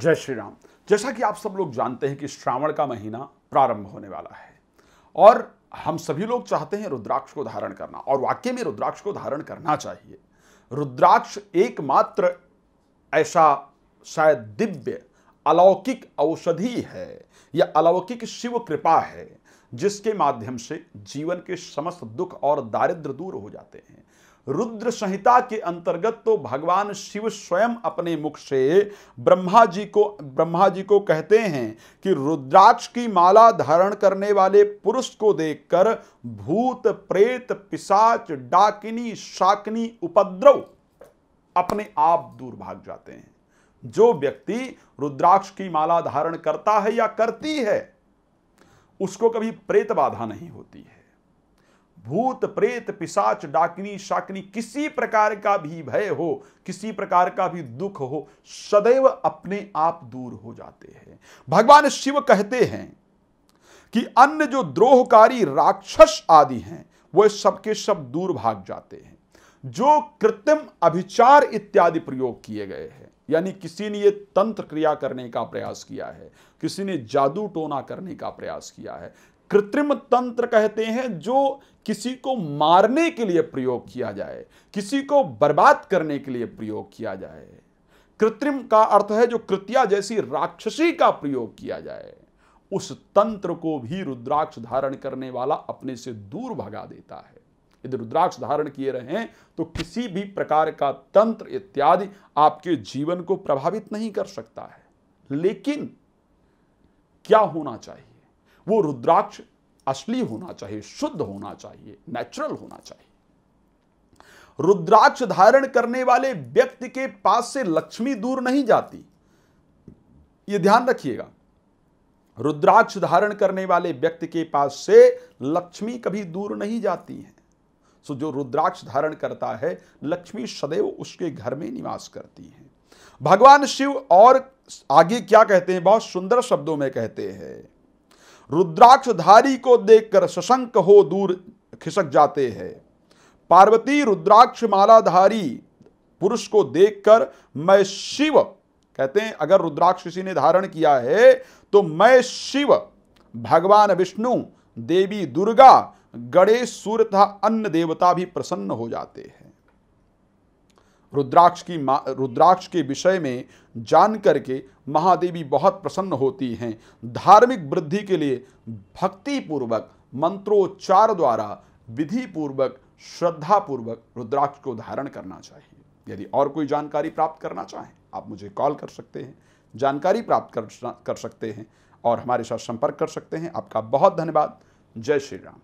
जय श्री राम जैसा कि आप सब लोग जानते हैं कि श्रावण का महीना प्रारंभ होने वाला है और हम सभी लोग चाहते हैं रुद्राक्ष को धारण करना और वाक्य में रुद्राक्ष को धारण करना चाहिए रुद्राक्ष एकमात्र ऐसा शायद दिव्य अलौकिक औषधि है या अलौकिक शिव कृपा है जिसके माध्यम से जीवन के समस्त दुख और दारिद्र दूर हो जाते हैं रुद्र संहिता के अंतर्गत तो भगवान शिव स्वयं अपने मुख से ब्रह्मा जी को ब्रह्मा जी को कहते हैं कि रुद्राक्ष की माला धारण करने वाले पुरुष को देखकर भूत प्रेत पिशाच डाकिनी शाकिनी उपद्रव अपने आप दूर भाग जाते हैं जो व्यक्ति रुद्राक्ष की माला धारण करता है या करती है उसको कभी प्रेत बाधा नहीं होती है भूत प्रेत पिशाच डाकनी शाकनी किसी प्रकार का भी भय हो किसी प्रकार का भी दुख हो सदैव अपने आप दूर हो जाते हैं भगवान शिव कहते हैं कि अन्य जो द्रोहकारी राक्षस आदि हैं वह सबके सब दूर भाग जाते हैं जो कृत्रिम अभिचार इत्यादि प्रयोग किए गए हैं यानी किसी ने ये तंत्र क्रिया करने का प्रयास किया है किसी ने जादू टोना करने का प्रयास किया है कृत्रिम तंत्र कहते हैं जो किसी को मारने के लिए प्रयोग किया जाए किसी को बर्बाद करने के लिए प्रयोग किया जाए कृत्रिम का अर्थ है जो कृत्या जैसी राक्षसी का प्रयोग किया जाए उस तंत्र को भी रुद्राक्ष धारण करने वाला अपने से दूर भगा देता है यदि रुद्राक्ष धारण किए रहे तो किसी भी प्रकार का तंत्र इत्यादि आपके जीवन को प्रभावित नहीं कर सकता है लेकिन क्या होना चाहिए वो रुद्राक्ष असली होना चाहिए शुद्ध होना चाहिए नेचुरल होना चाहिए रुद्राक्ष धारण करने वाले व्यक्ति के पास से लक्ष्मी दूर नहीं जाती ये ध्यान रखिएगा रुद्राक्ष धारण करने वाले व्यक्ति के पास से लक्ष्मी कभी दूर नहीं जाती है सो जो रुद्राक्ष धारण करता है लक्ष्मी सदैव उसके घर में निवास करती हैं भगवान शिव और आगे क्या कहते हैं बहुत सुंदर शब्दों में कहते हैं रुद्राक्षधारी को देखकर सशंक हो दूर खिसक जाते हैं पार्वती रुद्राक्ष मालाधारी पुरुष को देखकर मैं शिव कहते हैं अगर रुद्राक्ष किसी ने धारण किया है तो मैं शिव भगवान विष्णु देवी दुर्गा गणेश सूर्य तथा अन्य देवता भी प्रसन्न हो जाते हैं रुद्राक्ष की रुद्राक्ष के विषय में जान करके महादेवी बहुत प्रसन्न होती हैं धार्मिक वृद्धि के लिए भक्ति पूर्वक मंत्रोच्चार द्वारा विधि पूर्वक श्रद्धा पूर्वक रुद्राक्ष को धारण करना चाहिए यदि और कोई जानकारी प्राप्त करना चाहें आप मुझे कॉल कर सकते हैं जानकारी प्राप्त कर, कर सकते हैं और हमारे साथ संपर्क कर सकते हैं आपका बहुत धन्यवाद जय श्री राम